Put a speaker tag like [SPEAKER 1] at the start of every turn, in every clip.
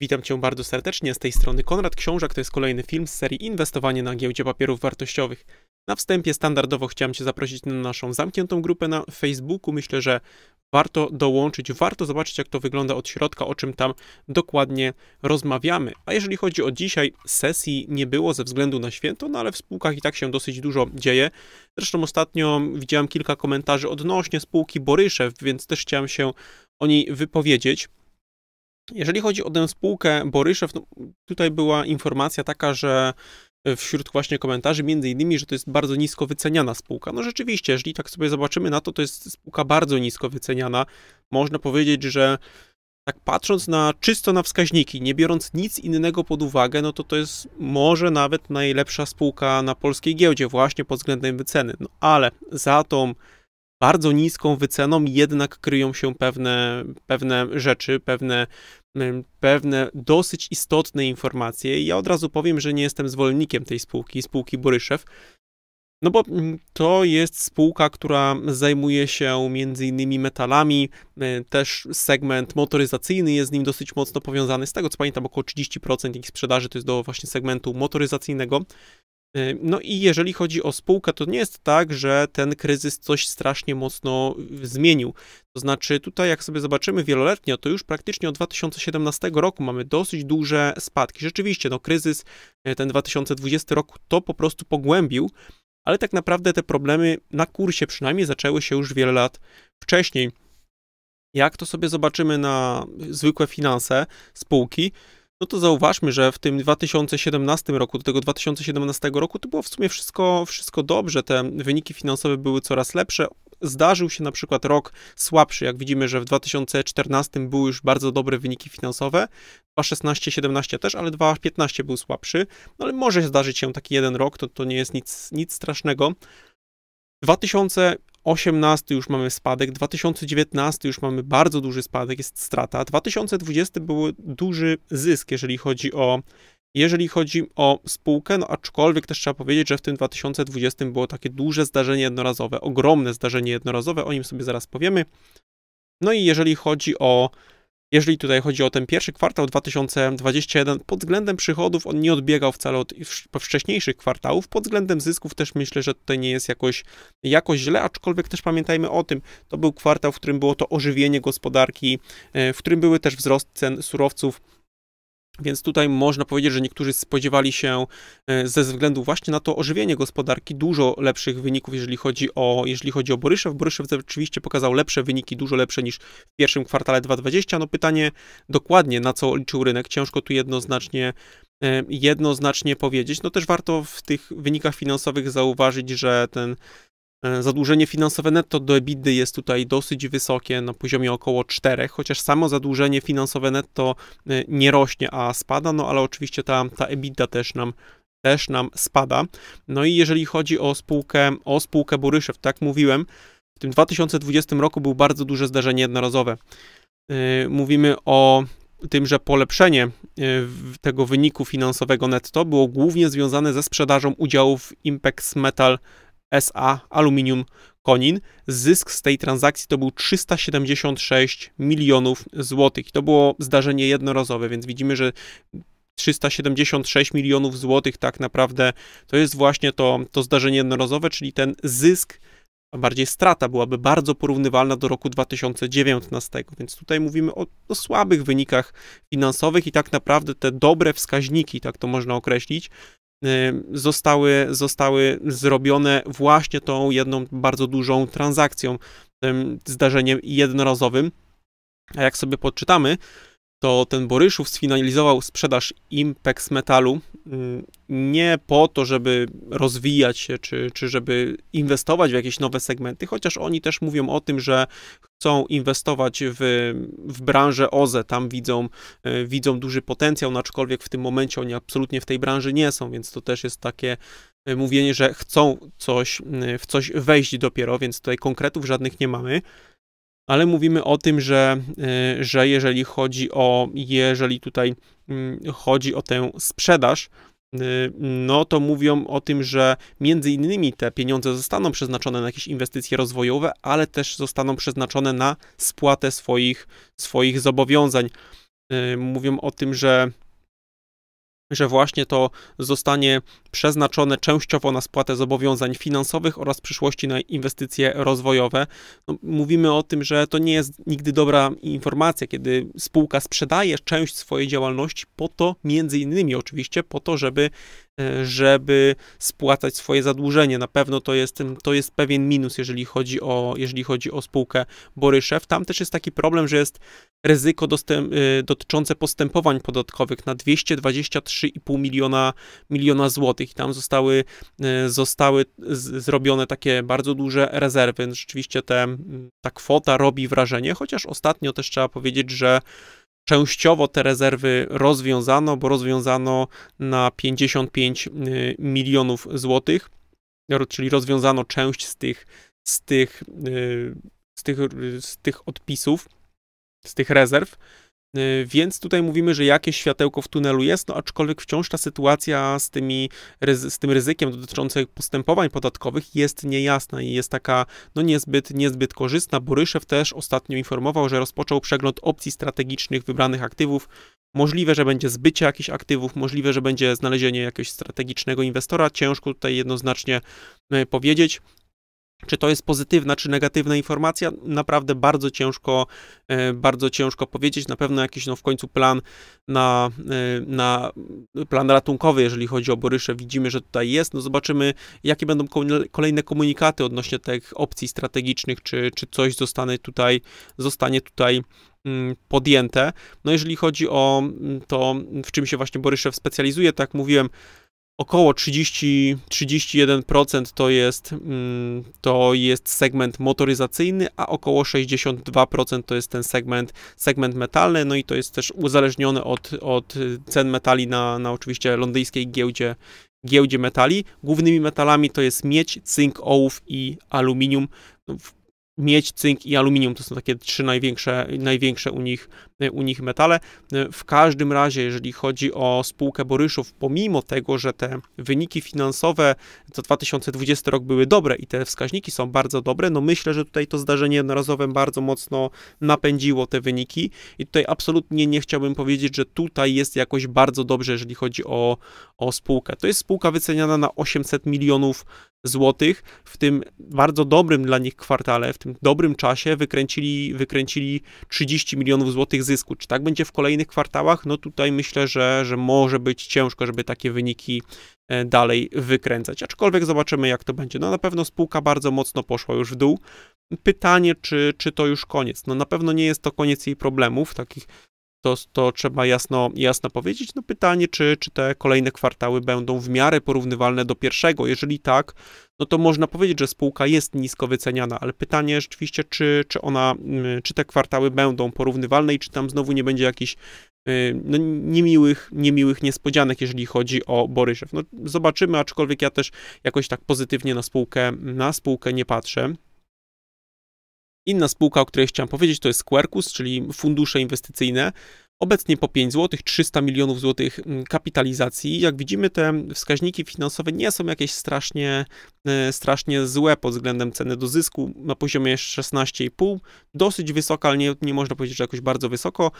[SPEAKER 1] Witam Cię bardzo serdecznie, z tej strony Konrad Książak, to jest kolejny film z serii Inwestowanie na giełdzie papierów wartościowych. Na wstępie standardowo chciałem Cię zaprosić na naszą zamkniętą grupę na Facebooku. Myślę, że warto dołączyć, warto zobaczyć jak to wygląda od środka, o czym tam dokładnie rozmawiamy. A jeżeli chodzi o dzisiaj, sesji nie było ze względu na święto, no ale w spółkach i tak się dosyć dużo dzieje. Zresztą ostatnio widziałem kilka komentarzy odnośnie spółki Boryszew, więc też chciałem się o niej wypowiedzieć. Jeżeli chodzi o tę spółkę Boryszew, no, tutaj była informacja taka, że e, wśród właśnie komentarzy, między innymi, że to jest bardzo nisko wyceniana spółka. No rzeczywiście, jeżeli tak sobie zobaczymy na to, to jest spółka bardzo nisko wyceniana. Można powiedzieć, że tak patrząc na czysto na wskaźniki, nie biorąc nic innego pod uwagę, no to to jest może nawet najlepsza spółka na polskiej giełdzie właśnie pod względem wyceny. No ale za tą bardzo niską wyceną, jednak kryją się pewne, pewne rzeczy, pewne, mm, pewne dosyć istotne informacje. I ja od razu powiem, że nie jestem zwolennikiem tej spółki, spółki Boryszew, no bo mm, to jest spółka, która zajmuje się między innymi metalami, y, też segment motoryzacyjny jest z nim dosyć mocno powiązany. Z tego co pamiętam, około 30% ich sprzedaży to jest do właśnie segmentu motoryzacyjnego. Y, no i jeżeli chodzi o spółkę, to nie jest tak, że ten kryzys coś strasznie mocno zmienił. To znaczy, tutaj jak sobie zobaczymy wieloletnio, to już praktycznie od 2017 roku mamy dosyć duże spadki. Rzeczywiście, no kryzys y, ten 2020 roku to po prostu pogłębił, ale tak naprawdę te problemy na kursie przynajmniej zaczęły się już wiele lat wcześniej. Jak to sobie zobaczymy na y, zwykłe finanse spółki, no to zauważmy, że w tym 2017 roku, do tego 2017 roku to było w sumie wszystko, wszystko dobrze, te wyniki finansowe były coraz lepsze. Zdarzył się na przykład rok słabszy, jak widzimy, że w 2014 były już bardzo dobre wyniki finansowe, 2016 2017 też, ale 2015 był słabszy, no ale może zdarzyć się taki jeden rok, to, to nie jest nic, nic strasznego. 2000, 2018 już mamy spadek, 2019 już mamy bardzo duży spadek, jest strata. 2020 był duży zysk, jeżeli chodzi o jeżeli chodzi o spółkę, no aczkolwiek też trzeba powiedzieć, że w tym 2020 było takie duże zdarzenie jednorazowe, ogromne zdarzenie jednorazowe, o nim sobie zaraz powiemy. No i jeżeli chodzi o jeżeli tutaj chodzi o ten pierwszy kwartał 2021, pod względem przychodów on nie odbiegał wcale od wcześniejszych kwartałów, pod względem zysków też myślę, że tutaj nie jest jakoś, jakoś źle, aczkolwiek też pamiętajmy o tym, to był kwartał, w którym było to ożywienie gospodarki, e, w którym były też wzrost cen surowców więc tutaj można powiedzieć, że niektórzy spodziewali się e, ze względu właśnie na to ożywienie gospodarki dużo lepszych wyników, jeżeli chodzi o, jeżeli chodzi o Boryszew. Boryszew rzeczywiście pokazał lepsze wyniki, dużo lepsze niż w pierwszym kwartale 2020. No pytanie dokładnie, na co liczył rynek, ciężko tu jednoznacznie e, jednoznacznie powiedzieć. No też warto w tych wynikach finansowych zauważyć, że ten E, zadłużenie finansowe netto do EBITDA y jest tutaj dosyć wysokie, na poziomie około 4, chociaż samo zadłużenie finansowe netto e, nie rośnie, a spada, no ale oczywiście ta, ta EBITDA y też nam też nam spada. No i jeżeli chodzi o spółkę, o spółkę Buryszew, tak mówiłem, w tym 2020 roku było bardzo duże zdarzenie jednorazowe. E, mówimy o tym, że polepszenie tego wyniku finansowego netto było głównie związane ze sprzedażą udziałów Impex Metal SA Aluminium Konin. Zysk z tej transakcji to był 376 milionów złotych. To było zdarzenie jednorazowe, więc widzimy, że 376 milionów złotych tak naprawdę to jest właśnie to, to zdarzenie jednorazowe, czyli ten zysk, a bardziej strata byłaby bardzo porównywalna do roku 2019, więc tutaj mówimy o, o słabych wynikach finansowych i tak naprawdę te dobre wskaźniki, tak to można określić, Y, zostały, zostały zrobione właśnie tą jedną bardzo dużą transakcją, tym zdarzeniem jednorazowym. A jak sobie podczytamy, to ten Boryszów sfinalizował sprzedaż Impex Metalu mm, nie po to, żeby rozwijać się, czy, czy żeby inwestować w jakieś nowe segmenty, chociaż oni też mówią o tym, że chcą inwestować w, w branżę OZE, tam widzą, e, widzą duży potencjał, no aczkolwiek w tym momencie oni absolutnie w tej branży nie są, więc to też jest takie e, mówienie, że chcą coś, e, w coś wejść dopiero, więc tutaj konkretów żadnych nie mamy ale mówimy o tym, że, y, że jeżeli chodzi o, jeżeli tutaj mm, chodzi o tę sprzedaż, y, no to mówią o tym, że między innymi te pieniądze zostaną przeznaczone na jakieś inwestycje rozwojowe, ale też zostaną przeznaczone na spłatę swoich, swoich zobowiązań. Y, mówią o tym, że że właśnie to zostanie przeznaczone częściowo na spłatę zobowiązań finansowych oraz w przyszłości na inwestycje rozwojowe. No, mówimy o tym, że to nie jest nigdy dobra informacja, kiedy spółka sprzedaje część swojej działalności po to, między innymi oczywiście, po to, żeby żeby spłacać swoje zadłużenie. Na pewno to jest, to jest pewien minus, jeżeli chodzi, o, jeżeli chodzi o spółkę Boryszew. Tam też jest taki problem, że jest ryzyko dostęp, y, dotyczące postępowań podatkowych na 223,5 miliona, miliona złotych. tam zostały, y, zostały zrobione takie bardzo duże rezerwy. Rzeczywiście te, mm, ta kwota robi wrażenie, chociaż ostatnio też trzeba powiedzieć, że Częściowo te rezerwy rozwiązano, bo rozwiązano na 55 y, milionów złotych, czyli rozwiązano część z tych, z tych, y, z tych, y, z tych odpisów, z tych rezerw Y, więc tutaj mówimy, że jakieś światełko w tunelu jest, no aczkolwiek wciąż ta sytuacja z, tymi, z tym ryzykiem dotyczącym postępowań podatkowych jest niejasna i jest taka no niezbyt, niezbyt korzystna. Boryszew też ostatnio informował, że rozpoczął przegląd opcji strategicznych wybranych aktywów. Możliwe, że będzie zbycie jakichś aktywów, możliwe, że będzie znalezienie jakiegoś strategicznego inwestora. Ciężko tutaj jednoznacznie y, powiedzieć. Czy to jest pozytywna czy negatywna informacja? Naprawdę bardzo ciężko, e, bardzo ciężko powiedzieć. Na pewno jakiś no, w końcu plan na, e, na plan ratunkowy, jeżeli chodzi o Borysze, widzimy, że tutaj jest. No zobaczymy, jakie będą kolejne komunikaty odnośnie tych opcji strategicznych, czy, czy coś zostanie tutaj, zostanie tutaj mm, podjęte. No jeżeli chodzi o mm, to, w czym się właśnie Borysze specjalizuje, tak jak mówiłem, około 30, 31% to jest, mm, to jest segment motoryzacyjny, a około 62% to jest ten segment, segment metalny, no i to jest też uzależnione od, od cen metali na, na oczywiście londyńskiej giełdzie, giełdzie metali. Głównymi metalami to jest miedź, cynk, ołów i aluminium. No, w miedź, cynk i aluminium to są takie trzy największe, największe u, nich, u nich metale. W każdym razie, jeżeli chodzi o spółkę Boryszów, pomimo tego, że te wyniki finansowe za 2020 rok były dobre i te wskaźniki są bardzo dobre, no myślę, że tutaj to zdarzenie jednorazowe bardzo mocno napędziło te wyniki i tutaj absolutnie nie chciałbym powiedzieć, że tutaj jest jakoś bardzo dobrze, jeżeli chodzi o, o spółkę. To jest spółka wyceniana na 800 milionów złotych w tym bardzo dobrym dla nich kwartale, w tym dobrym czasie wykręcili, wykręcili 30 milionów złotych zysku. Czy tak będzie w kolejnych kwartałach? No tutaj myślę, że, że może być ciężko, żeby takie wyniki e, dalej wykręcać. Aczkolwiek zobaczymy, jak to będzie. No na pewno spółka bardzo mocno poszła już w dół. Pytanie, czy, czy to już koniec? No na pewno nie jest to koniec jej problemów, takich to, to trzeba jasno, jasno powiedzieć. No pytanie, czy, czy te kolejne kwartały będą w miarę porównywalne do pierwszego. Jeżeli tak, no to można powiedzieć, że spółka jest nisko wyceniana, ale pytanie rzeczywiście, czy, czy ona, mm, czy te kwartały będą porównywalne i czy tam znowu nie będzie jakichś y, no, niemiłych, niemiłych niespodzianek, jeżeli chodzi o Boryszew. No, zobaczymy, aczkolwiek ja też jakoś tak pozytywnie na spółkę, na spółkę nie patrzę. Inna spółka, o której chciałem powiedzieć, to jest Quercus, czyli fundusze inwestycyjne, Obecnie po 5 zł, 300 milionów złotych mm, kapitalizacji. Jak widzimy, te wskaźniki finansowe nie są jakieś strasznie, e, strasznie złe pod względem ceny do zysku na poziomie 16,5. Dosyć wysoka, ale nie, nie można powiedzieć, że jakoś bardzo wysoko.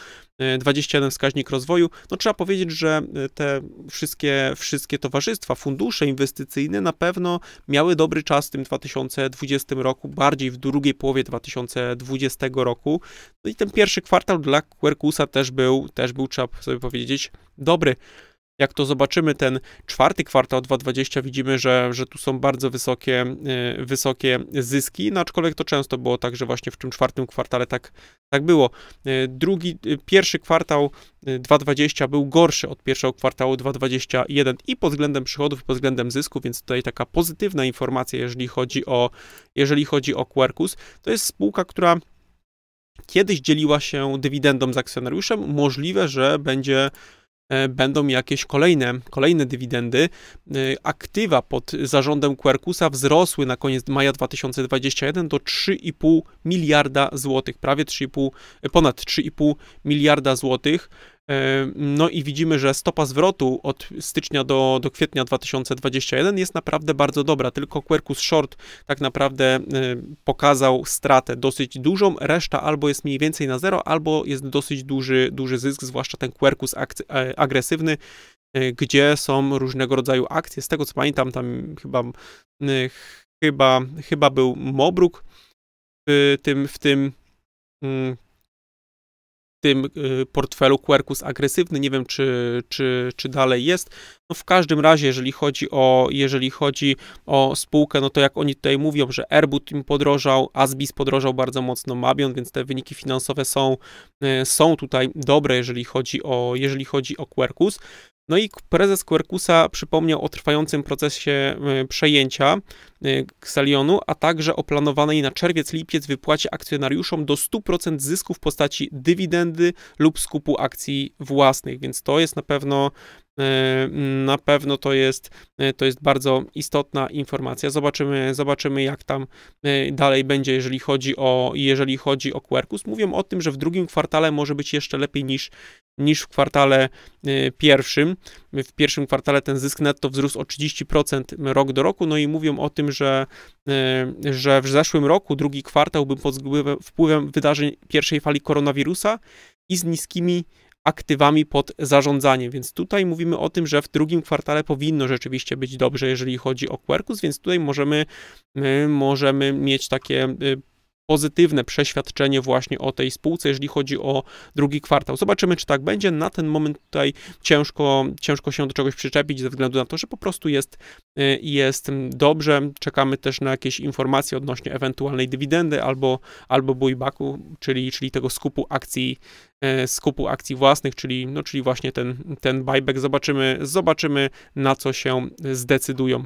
[SPEAKER 1] 21 e, wskaźnik rozwoju. No trzeba powiedzieć, że e, te wszystkie, wszystkie towarzystwa, fundusze inwestycyjne na pewno miały dobry czas w tym 2020 roku, bardziej w drugiej połowie 2020 roku. No i ten pierwszy kwartał dla Quercusa też był, też był, trzeba sobie powiedzieć, dobry. Jak to zobaczymy, ten czwarty kwartał 2.20 widzimy, że, że tu są bardzo wysokie, e, wysokie zyski, no aczkolwiek to często było tak, że właśnie w tym czwartym kwartale tak, tak było. E, drugi, e, pierwszy kwartał 2.20 był gorszy od pierwszego kwartału 2.21 i pod względem przychodów, i pod względem zysku, więc tutaj taka pozytywna informacja, jeżeli chodzi o, jeżeli chodzi o Quercus. To jest spółka, która kiedyś dzieliła się dywidendą z akcjonariuszem, możliwe, że będzie e, będą jakieś kolejne, kolejne dywidendy. E, aktywa pod zarządem Quercusa wzrosły na koniec maja 2021 do 3,5 miliarda złotych, prawie 3,5, ponad 3,5 miliarda złotych. No i widzimy, że stopa zwrotu od stycznia do, do kwietnia 2021 jest naprawdę bardzo dobra, tylko Quercus Short tak naprawdę pokazał stratę dosyć dużą, reszta albo jest mniej więcej na zero, albo jest dosyć duży, duży zysk, zwłaszcza ten Quercus e, agresywny, e, gdzie są różnego rodzaju akcje. Z tego co pamiętam, tam chyba, e, chyba, chyba był Mobruk w tym, w tym tym y, portfelu Quercus agresywny. Nie wiem, czy, czy, czy dalej jest. No w każdym razie, jeżeli chodzi, o, jeżeli chodzi o spółkę, no to jak oni tutaj mówią, że Airbus im podrożał, Asbis podrożał bardzo mocno Mabion, więc te wyniki finansowe są, y, są tutaj dobre, jeżeli chodzi o, jeżeli chodzi o Quercus. No i prezes Quercusa przypomniał o trwającym procesie y, przejęcia. Y, Xalionu, a także o planowanej na czerwiec-lipiec wypłacie akcjonariuszom do 100% zysku w postaci dywidendy lub skupu akcji własnych, więc to jest na pewno y, na pewno to jest, y, to jest bardzo istotna informacja. Zobaczymy, zobaczymy, jak tam dalej będzie, jeżeli chodzi o, jeżeli chodzi o Quercus. Mówią o tym, że w drugim kwartale może być jeszcze lepiej niż, niż w kwartale pierwszym w pierwszym kwartale ten zysk netto wzrósł o 30% rok do roku, no i mówią o tym, że, e, że w zeszłym roku drugi kwartał był pod wpływem wydarzeń pierwszej fali koronawirusa i z niskimi aktywami pod zarządzanie, więc tutaj mówimy o tym, że w drugim kwartale powinno rzeczywiście być dobrze, jeżeli chodzi o Quercus, więc tutaj możemy, e, możemy mieć takie e, pozytywne przeświadczenie właśnie o tej spółce, jeżeli chodzi o drugi kwartał. Zobaczymy, czy tak będzie. Na ten moment tutaj ciężko, ciężko się do czegoś przyczepić ze względu na to, że po prostu jest, y, jest dobrze. Czekamy też na jakieś informacje odnośnie ewentualnej dywidendy albo, albo buybacku, czyli, czyli tego skupu akcji y, skupu akcji własnych, czyli, no, czyli właśnie ten, ten buyback. Zobaczymy, zobaczymy, na co się zdecydują.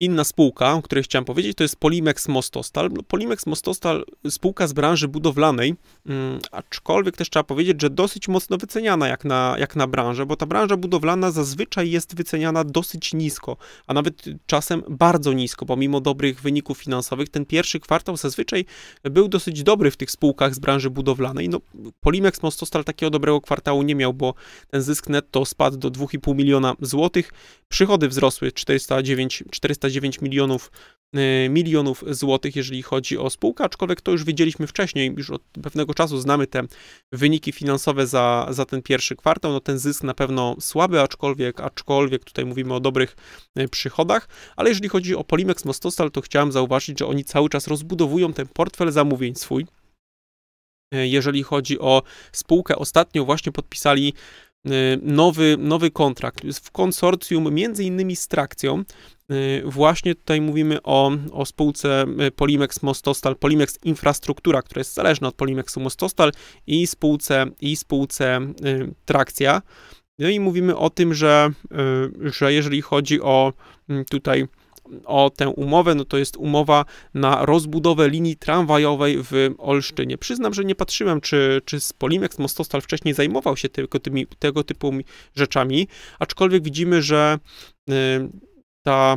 [SPEAKER 1] Inna spółka, o której chciałem powiedzieć, to jest Polimex Mostostal. Polimex Mostostal, spółka z branży budowlanej, mm, aczkolwiek też trzeba powiedzieć, że dosyć mocno wyceniana jak na, jak na branżę, bo ta branża budowlana zazwyczaj jest wyceniana dosyć nisko, a nawet czasem bardzo nisko, pomimo dobrych wyników finansowych. Ten pierwszy kwartał zazwyczaj był dosyć dobry w tych spółkach z branży budowlanej. No, Polimex Mostostal takiego dobrego kwartału nie miał, bo ten zysk netto spadł do 2,5 miliona złotych. Przychody wzrosły 409, 409 409 milionów y, milionów złotych, jeżeli chodzi o spółkę, aczkolwiek to już wiedzieliśmy wcześniej, już od pewnego czasu znamy te wyniki finansowe za, za ten pierwszy kwartał, no ten zysk na pewno słaby, aczkolwiek, aczkolwiek tutaj mówimy o dobrych y, przychodach, ale jeżeli chodzi o Polimex Mostostal, to chciałem zauważyć, że oni cały czas rozbudowują ten portfel zamówień swój, y, jeżeli chodzi o spółkę, ostatnio właśnie podpisali nowy, nowy kontrakt w konsorcjum między innymi z Trakcją, Y, właśnie tutaj mówimy o, o spółce y, Polimex Mostostal, Polimex Infrastruktura, która jest zależna od Polimexu Mostostal i spółce, i spółce y, Trakcja. No i mówimy o tym, że, że jeżeli chodzi o tutaj o tę umowę, no to jest umowa na rozbudowę linii tramwajowej w Olsztynie. Przyznam, że nie patrzyłem, czy, czy z Polimex Mostostal wcześniej zajmował się tylko tymi, tego typu rzeczami, aczkolwiek widzimy, że ta,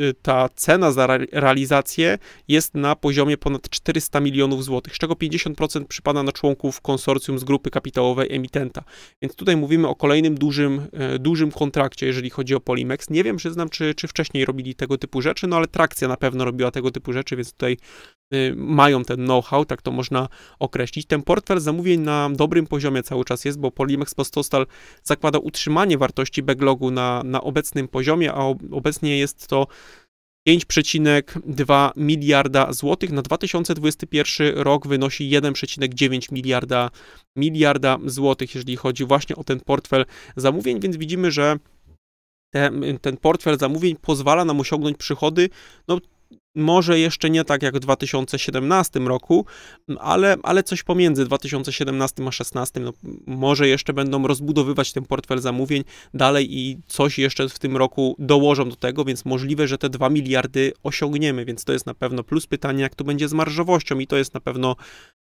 [SPEAKER 1] y, ta cena za realizację jest na poziomie ponad 400 milionów złotych, z czego 50% przypada na członków konsorcjum z grupy kapitałowej emitenta. Więc tutaj mówimy o kolejnym dużym, e, dużym kontrakcie, jeżeli chodzi o Polimex. Nie wiem, przyznam, czy, czy wcześniej robili tego typu rzeczy, no ale Trakcja na pewno robiła tego typu rzeczy, więc tutaj Y, mają ten know-how, tak to można określić. Ten portfel zamówień na dobrym poziomie cały czas jest, bo Polimex Postostal zakłada utrzymanie wartości backlogu na, na obecnym poziomie, a obecnie jest to 5,2 miliarda złotych. Na 2021 rok wynosi 1,9 miliarda, miliarda złotych, jeżeli chodzi właśnie o ten portfel zamówień, więc widzimy, że ten, ten portfel zamówień pozwala nam osiągnąć przychody no, może jeszcze nie tak jak w 2017 roku, ale, ale coś pomiędzy 2017 a 2016. No, może jeszcze będą rozbudowywać ten portfel zamówień dalej i coś jeszcze w tym roku dołożą do tego, więc możliwe, że te 2 miliardy osiągniemy, więc to jest na pewno plus pytanie, jak to będzie z marżowością i to jest na pewno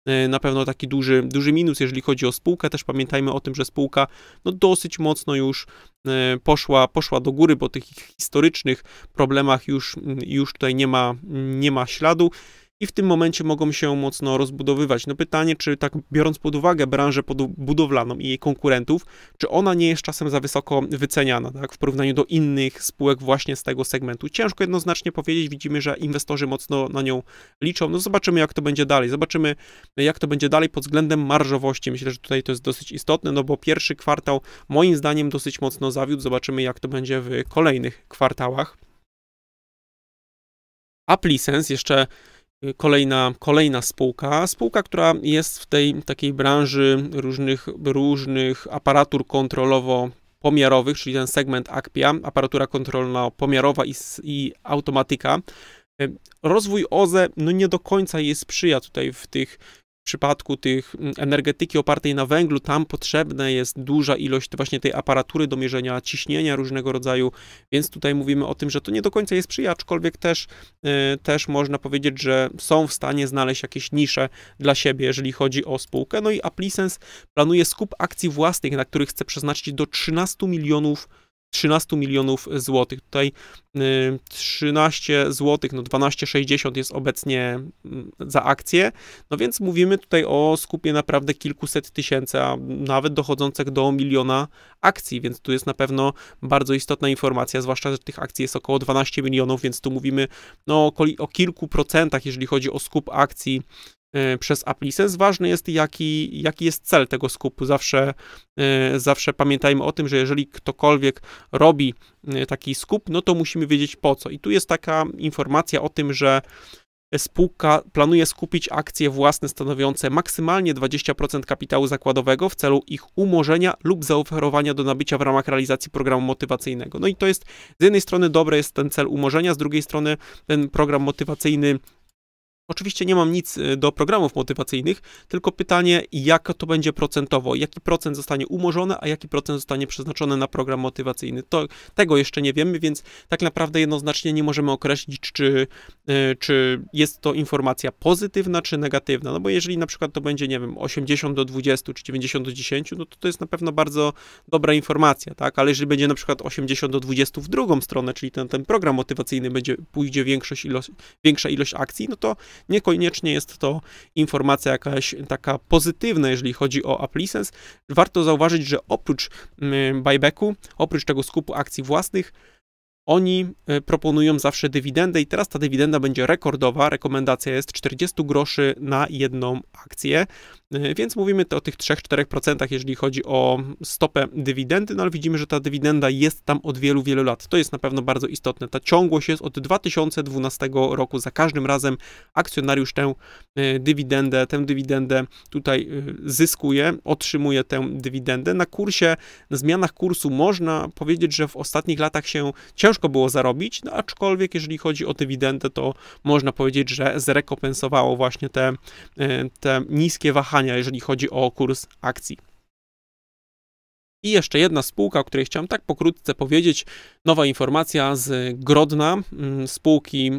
[SPEAKER 1] e, na pewno taki duży, duży minus, jeżeli chodzi o spółkę. Też pamiętajmy o tym, że spółka no, dosyć mocno już Y, poszła, poszła do góry, bo tych historycznych problemach już, mm, już tutaj nie ma, nie ma śladu i w tym momencie mogą się mocno rozbudowywać. No pytanie, czy tak biorąc pod uwagę branżę budowlaną i jej konkurentów, czy ona nie jest czasem za wysoko wyceniana tak, w porównaniu do innych spółek właśnie z tego segmentu? Ciężko jednoznacznie powiedzieć, widzimy, że inwestorzy mocno na nią liczą. No zobaczymy, jak to będzie dalej. Zobaczymy, jak to będzie dalej pod względem marżowości. Myślę, że tutaj to jest dosyć istotne, no bo pierwszy kwartał moim zdaniem dosyć mocno zawiódł. Zobaczymy, jak to będzie w kolejnych kwartałach. AppLicense jeszcze kolejna, kolejna spółka, spółka, która jest w tej takiej branży różnych, różnych aparatur kontrolowo pomiarowych, czyli ten segment AKPIA, aparatura kontrolna pomiarowa i, i automatyka. E, rozwój OZE no nie do końca jej sprzyja tutaj w tych w przypadku tych mm, energetyki opartej na węglu, tam potrzebna jest duża ilość właśnie tej aparatury do mierzenia ciśnienia różnego rodzaju, więc tutaj mówimy o tym, że to nie do końca jest sprzyja, aczkolwiek też, e, też można powiedzieć, że są w stanie znaleźć jakieś nisze dla siebie, jeżeli chodzi o spółkę. No i AppliSense planuje skup akcji własnych, na których chce przeznaczyć do 13 milionów 13 milionów złotych. Tutaj 13 y, złotych, no 12,60 jest obecnie mm, za akcję, no więc mówimy tutaj o skupie naprawdę kilkuset tysięcy, a nawet dochodzących do miliona akcji, więc tu jest na pewno bardzo istotna informacja, zwłaszcza, że tych akcji jest około 12 milionów, więc tu mówimy no, o kilku procentach, jeżeli chodzi o skup akcji E, przez Aplices. Ważny jest, jaki, jaki jest cel tego skupu. Zawsze, e, zawsze pamiętajmy o tym, że jeżeli ktokolwiek robi e, taki skup, no to musimy wiedzieć po co. I tu jest taka informacja o tym, że spółka planuje skupić akcje własne stanowiące maksymalnie 20% kapitału zakładowego w celu ich umorzenia lub zaoferowania do nabycia w ramach realizacji programu motywacyjnego. No i to jest z jednej strony dobre jest ten cel umorzenia, z drugiej strony ten program motywacyjny Oczywiście nie mam nic y, do programów motywacyjnych, tylko pytanie, jak to będzie procentowo, jaki procent zostanie umorzony, a jaki procent zostanie przeznaczony na program motywacyjny. To, tego jeszcze nie wiemy, więc tak naprawdę jednoznacznie nie możemy określić, czy, y, czy jest to informacja pozytywna, czy negatywna. No bo jeżeli na przykład to będzie, nie wiem, 80 do 20, czy 90 do 10, no to to jest na pewno bardzo dobra informacja, tak? Ale jeżeli będzie na przykład 80 do 20 w drugą stronę, czyli ten, ten program motywacyjny będzie, pójdzie większość ilość, większa ilość akcji, no to Niekoniecznie jest to informacja jakaś taka pozytywna, jeżeli chodzi o AppLicense. Warto zauważyć, że oprócz mm, buybacku, oprócz tego skupu akcji własnych, oni e, proponują zawsze dywidendę i teraz ta dywidenda będzie rekordowa. Rekomendacja jest 40 groszy na jedną akcję, e, więc mówimy to o tych 3-4%, jeżeli chodzi o stopę dywidendy, no ale widzimy, że ta dywidenda jest tam od wielu, wielu lat. To jest na pewno bardzo istotne. Ta ciągłość jest od 2012 roku. Za każdym razem akcjonariusz tę e, dywidendę, tę dywidendę tutaj zyskuje, otrzymuje tę dywidendę. Na kursie, na zmianach kursu można powiedzieć, że w ostatnich latach się ciężko ciężko było zarobić, no aczkolwiek jeżeli chodzi o dywidendę, to można powiedzieć, że zrekompensowało właśnie te, e, te niskie wahania, jeżeli chodzi o kurs akcji. I jeszcze jedna spółka, o której chciałem tak pokrótce powiedzieć. Nowa informacja z Grodna, mm, spółki,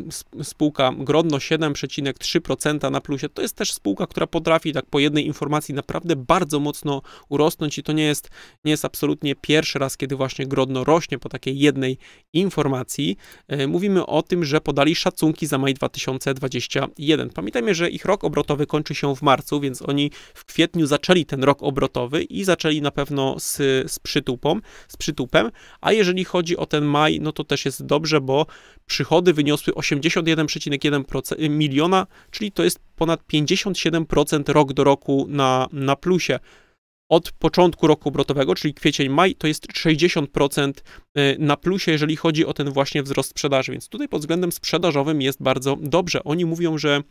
[SPEAKER 1] spółka Grodno 7,3% na plusie. To jest też spółka, która potrafi tak po jednej informacji naprawdę bardzo mocno urosnąć i to nie jest, nie jest absolutnie pierwszy raz, kiedy właśnie Grodno rośnie po takiej jednej informacji. E, mówimy o tym, że podali szacunki za maj 2021. Pamiętajmy, że ich rok obrotowy kończy się w marcu, więc oni w kwietniu zaczęli ten rok obrotowy i zaczęli na pewno z z przytupą, z przytupem, a jeżeli chodzi o ten maj, no to też jest dobrze, bo przychody wyniosły 81,1 miliona, czyli to jest ponad 57% rok do roku na, na plusie od początku roku obrotowego, czyli kwiecień, maj, to jest 60% e, na plusie, jeżeli chodzi o ten właśnie wzrost sprzedaży. Więc tutaj pod względem sprzedażowym jest bardzo dobrze. Oni mówią, że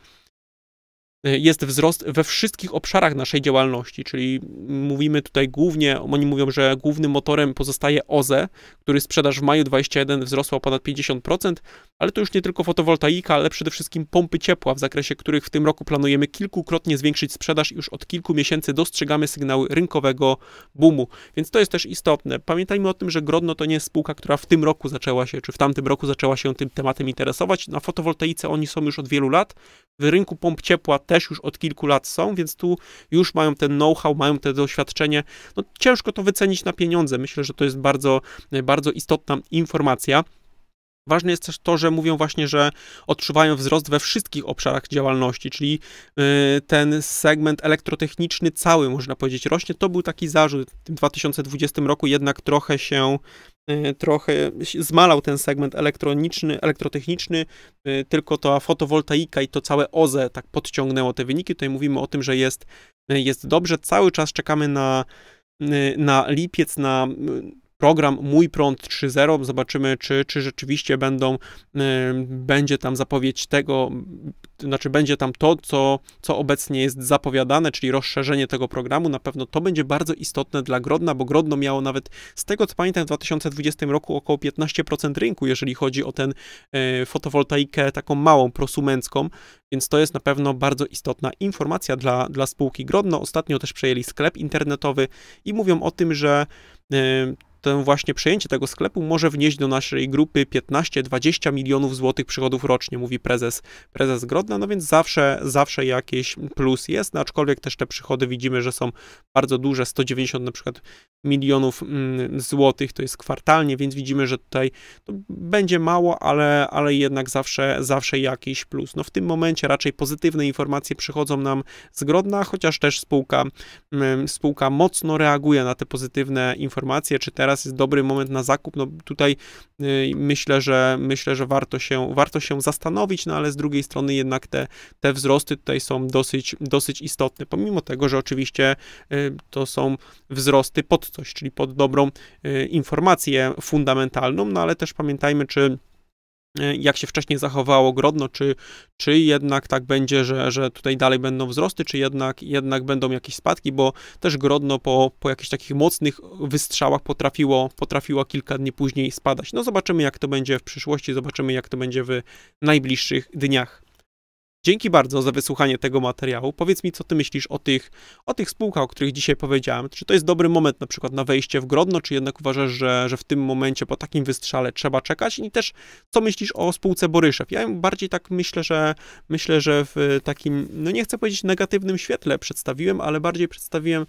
[SPEAKER 1] Y, jest wzrost we wszystkich obszarach naszej działalności, czyli mówimy tutaj głównie, oni mówią, że głównym motorem pozostaje OZE, który sprzedaż w maju 21 wzrosła o ponad 50%, ale to już nie tylko fotowoltaika, ale przede wszystkim pompy ciepła, w zakresie których w tym roku planujemy kilkukrotnie zwiększyć sprzedaż. Już od kilku miesięcy dostrzegamy sygnały rynkowego boomu, więc to jest też istotne. Pamiętajmy o tym, że Grodno to nie jest spółka, która w tym roku zaczęła się, czy w tamtym roku zaczęła się tym tematem interesować. Na fotowoltaice oni są już od wielu lat. W rynku pomp ciepła też też już od kilku lat są, więc tu już mają ten know-how, mają te doświadczenie. No, ciężko to wycenić na pieniądze. Myślę, że to jest bardzo, e, bardzo istotna informacja. Ważne jest też to, że mówią właśnie, że odczuwają wzrost we wszystkich obszarach działalności, czyli e, ten segment elektrotechniczny cały, można powiedzieć, rośnie. To był taki zarzut. W 2020 roku jednak trochę się Y, trochę zmalał ten segment elektroniczny, elektrotechniczny, y, tylko ta fotowoltaika i to całe OZE tak podciągnęło te wyniki. Tutaj mówimy o tym, że jest, y, jest dobrze. Cały czas czekamy na, na lipiec, na program Mój Prąd 3.0. Zobaczymy, czy, czy rzeczywiście będą, y, będzie tam zapowiedź tego, znaczy będzie tam to, co, co obecnie jest zapowiadane, czyli rozszerzenie tego programu. Na pewno to będzie bardzo istotne dla Grodna, bo Grodno miało nawet, z tego co pamiętam, w 2020 roku około 15% rynku, jeżeli chodzi o ten y, fotowoltaikę taką małą, prosumencką, więc to jest na pewno bardzo istotna informacja dla, dla spółki Grodno. Ostatnio też przejęli sklep internetowy i mówią o tym, że y, to właśnie przejęcie tego sklepu może wnieść do naszej grupy 15-20 milionów złotych przychodów rocznie, mówi prezes, prezes Grodna, no więc zawsze, zawsze jakiś plus jest, no aczkolwiek też te przychody widzimy, że są bardzo duże, 190 na przykład milionów mm, złotych, to jest kwartalnie, więc widzimy, że tutaj będzie mało, ale, ale jednak zawsze, zawsze jakiś plus. No w tym momencie raczej pozytywne informacje przychodzą nam z Grodna, chociaż też spółka, mm, spółka mocno reaguje na te pozytywne informacje, czy teraz teraz jest dobry moment na zakup. No tutaj y, myślę, że myślę, że warto się, warto się zastanowić, no ale z drugiej strony jednak te, te wzrosty tutaj są dosyć, dosyć istotne, pomimo tego, że oczywiście y, to są wzrosty pod coś, czyli pod dobrą y, informację fundamentalną, no ale też pamiętajmy, czy E, jak się wcześniej zachowało Grodno, czy, czy jednak tak będzie, że, że tutaj dalej będą wzrosty, czy jednak, jednak będą jakieś spadki, bo też Grodno po, po jakichś takich mocnych wystrzałach potrafiło, potrafiło kilka dni później spadać. No zobaczymy, jak to będzie w przyszłości, zobaczymy, jak to będzie w najbliższych dniach. Dzięki bardzo za wysłuchanie tego materiału. Powiedz mi, co ty myślisz o tych, o tych spółkach, o których dzisiaj powiedziałem. Czy to jest dobry moment na przykład na wejście w Grodno, czy jednak uważasz, że, że w tym momencie po takim wystrzale trzeba czekać? I też, co myślisz o spółce Boryszew? Ja bardziej tak myślę, że myślę, że w takim, no nie chcę powiedzieć negatywnym świetle przedstawiłem, ale bardziej przedstawiłem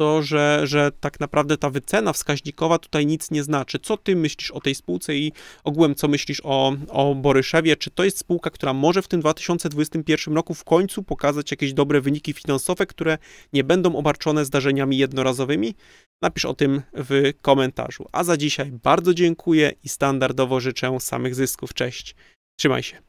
[SPEAKER 1] to, że, że tak naprawdę ta wycena wskaźnikowa tutaj nic nie znaczy. Co ty myślisz o tej spółce i ogółem co myślisz o, o Boryszewie? Czy to jest spółka, która może w tym 2021 roku w końcu pokazać jakieś dobre wyniki finansowe, które nie będą obarczone zdarzeniami jednorazowymi? Napisz o tym w komentarzu. A za dzisiaj bardzo dziękuję i standardowo życzę samych zysków. Cześć. Trzymaj się.